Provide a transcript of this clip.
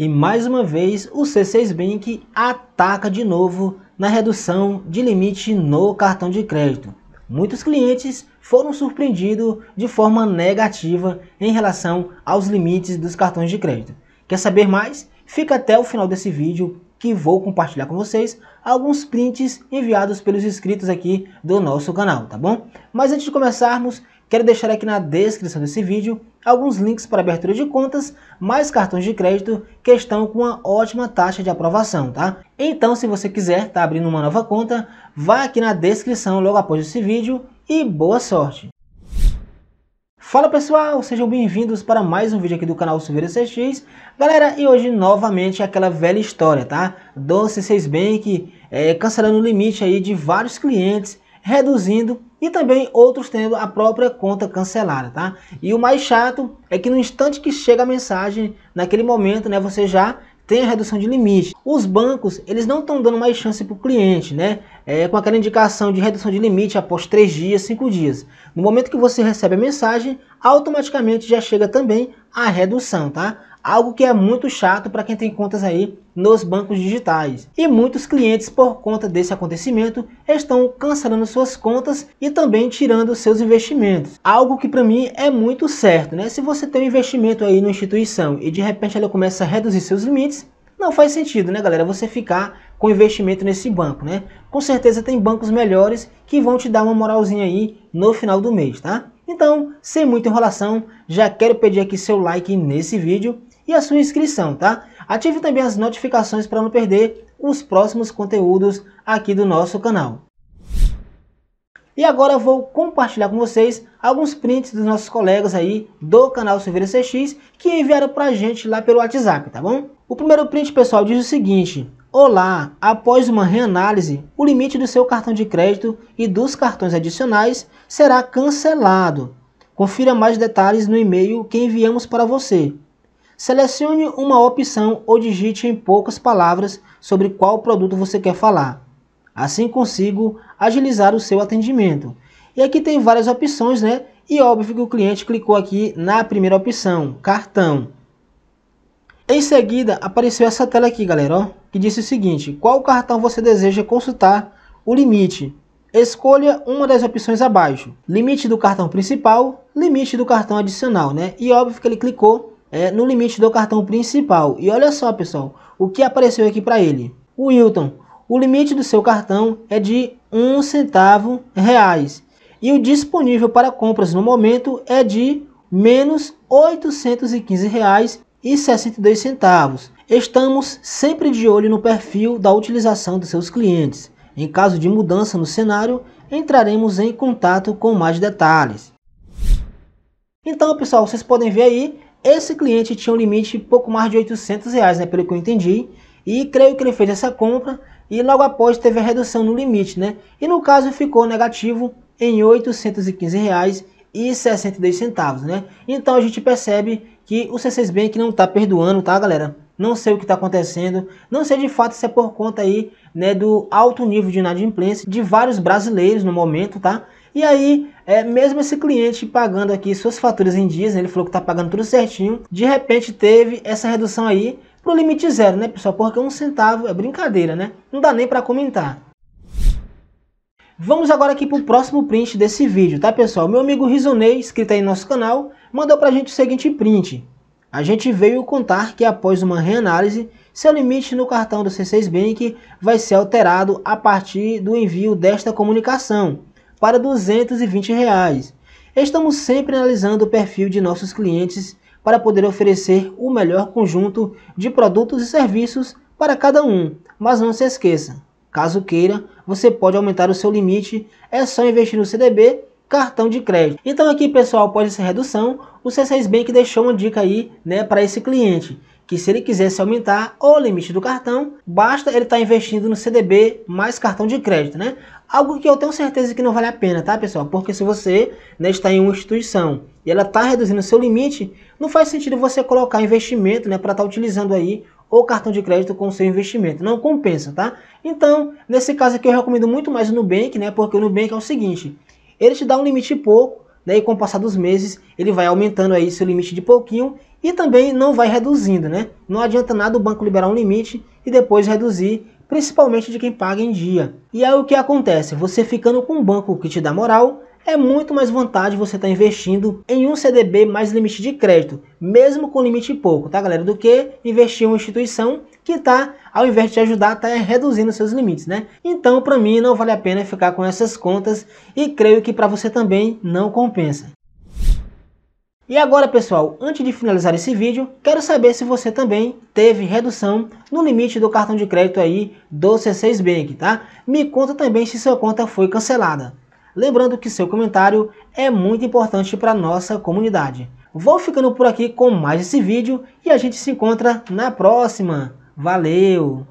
E mais uma vez o C6 Bank ataca de novo na redução de limite no cartão de crédito. Muitos clientes foram surpreendidos de forma negativa em relação aos limites dos cartões de crédito. Quer saber mais? Fica até o final desse vídeo que vou compartilhar com vocês alguns prints enviados pelos inscritos aqui do nosso canal, tá bom? Mas antes de começarmos, Quero deixar aqui na descrição desse vídeo alguns links para abertura de contas, mais cartões de crédito que estão com uma ótima taxa de aprovação, tá? Então, se você quiser estar tá abrindo uma nova conta, vá aqui na descrição logo após esse vídeo e boa sorte! Fala pessoal, sejam bem-vindos para mais um vídeo aqui do canal Silveira CX. Galera, e hoje novamente aquela velha história, tá? Doce 6 Bank é, cancelando o limite aí de vários clientes, reduzindo e também outros tendo a própria conta cancelada, tá? E o mais chato é que no instante que chega a mensagem, naquele momento, né, você já tem a redução de limite. Os bancos, eles não estão dando mais chance para o cliente, né? É, com aquela indicação de redução de limite após 3 dias, 5 dias. No momento que você recebe a mensagem, automaticamente já chega também a redução, tá? Algo que é muito chato para quem tem contas aí nos bancos digitais. E muitos clientes, por conta desse acontecimento, estão cancelando suas contas e também tirando seus investimentos. Algo que para mim é muito certo, né? Se você tem um investimento aí na instituição e de repente ela começa a reduzir seus limites, não faz sentido, né, galera? Você ficar com investimento nesse banco, né? Com certeza tem bancos melhores que vão te dar uma moralzinha aí no final do mês, tá? Então, sem muita enrolação, já quero pedir aqui seu like nesse vídeo e a sua inscrição, tá? Ative também as notificações para não perder os próximos conteúdos aqui do nosso canal. E agora eu vou compartilhar com vocês alguns prints dos nossos colegas aí do canal Silveira CX que enviaram para a gente lá pelo WhatsApp, tá bom? O primeiro print, pessoal, diz o seguinte. Olá, após uma reanálise, o limite do seu cartão de crédito e dos cartões adicionais será cancelado. Confira mais detalhes no e-mail que enviamos para você. Selecione uma opção ou digite em poucas palavras sobre qual produto você quer falar. Assim consigo agilizar o seu atendimento. E aqui tem várias opções, né? E óbvio que o cliente clicou aqui na primeira opção, cartão. Em seguida, apareceu essa tela aqui, galera, ó, que disse o seguinte, qual cartão você deseja consultar o limite? Escolha uma das opções abaixo, limite do cartão principal, limite do cartão adicional, né? E óbvio que ele clicou é, no limite do cartão principal. E olha só, pessoal, o que apareceu aqui para ele. O Wilton, o limite do seu cartão é de um centavo reais. E o disponível para compras no momento é de menos R$ 815,62. Estamos sempre de olho no perfil da utilização dos seus clientes. Em caso de mudança no cenário, entraremos em contato com mais detalhes. Então, pessoal, vocês podem ver aí esse cliente tinha um limite pouco mais de 800 reais, né, pelo que eu entendi, e creio que ele fez essa compra e logo após teve a redução no limite, né? E no caso ficou negativo em R$ centavos, né? Então a gente percebe que o C6 Bank não está perdoando, tá, galera? Não sei o que está acontecendo, não sei de fato se é por conta aí, né, do alto nível de inadimplência de vários brasileiros no momento, tá? E aí, é, mesmo esse cliente pagando aqui suas faturas em dias, ele falou que está pagando tudo certinho, de repente teve essa redução aí pro limite zero, né, pessoal? Porque um centavo é brincadeira, né? Não dá nem para comentar. Vamos agora aqui para o próximo print desse vídeo, tá, pessoal? Meu amigo Rizonei, inscrito aí no nosso canal, mandou para a gente o seguinte print. A gente veio contar que após uma reanálise, seu limite no cartão do C6 Bank vai ser alterado a partir do envio desta comunicação para R$ 220. Reais. Estamos sempre analisando o perfil de nossos clientes para poder oferecer o melhor conjunto de produtos e serviços para cada um, mas não se esqueça, caso queira, você pode aumentar o seu limite, é só investir no CDB cartão de crédito. Então aqui pessoal, após essa redução, o C6 Bank deixou uma dica aí né, para esse cliente que se ele quisesse aumentar o limite do cartão, basta ele estar tá investindo no CDB mais cartão de crédito, né? Algo que eu tenho certeza que não vale a pena, tá, pessoal? Porque se você né, está em uma instituição e ela está reduzindo o seu limite, não faz sentido você colocar investimento né, para estar tá utilizando aí o cartão de crédito com o seu investimento. Não compensa, tá? Então, nesse caso aqui eu recomendo muito mais o Nubank, né? Porque o Nubank é o seguinte, ele te dá um limite pouco, Daí, né? com o passar dos meses, ele vai aumentando aí seu limite de pouquinho e também não vai reduzindo, né? Não adianta nada o banco liberar um limite e depois reduzir, principalmente de quem paga em dia. E aí o que acontece? Você ficando com um banco que te dá moral, é muito mais vantagem você estar tá investindo em um CDB mais limite de crédito, mesmo com limite pouco, tá galera? Do que investir em uma instituição que está, ao invés de te ajudar, está reduzindo seus limites, né? Então, para mim, não vale a pena ficar com essas contas e creio que para você também não compensa. E agora, pessoal, antes de finalizar esse vídeo, quero saber se você também teve redução no limite do cartão de crédito aí do C6 Bank, tá? Me conta também se sua conta foi cancelada. Lembrando que seu comentário é muito importante para nossa comunidade. Vou ficando por aqui com mais esse vídeo e a gente se encontra na próxima. Valeu!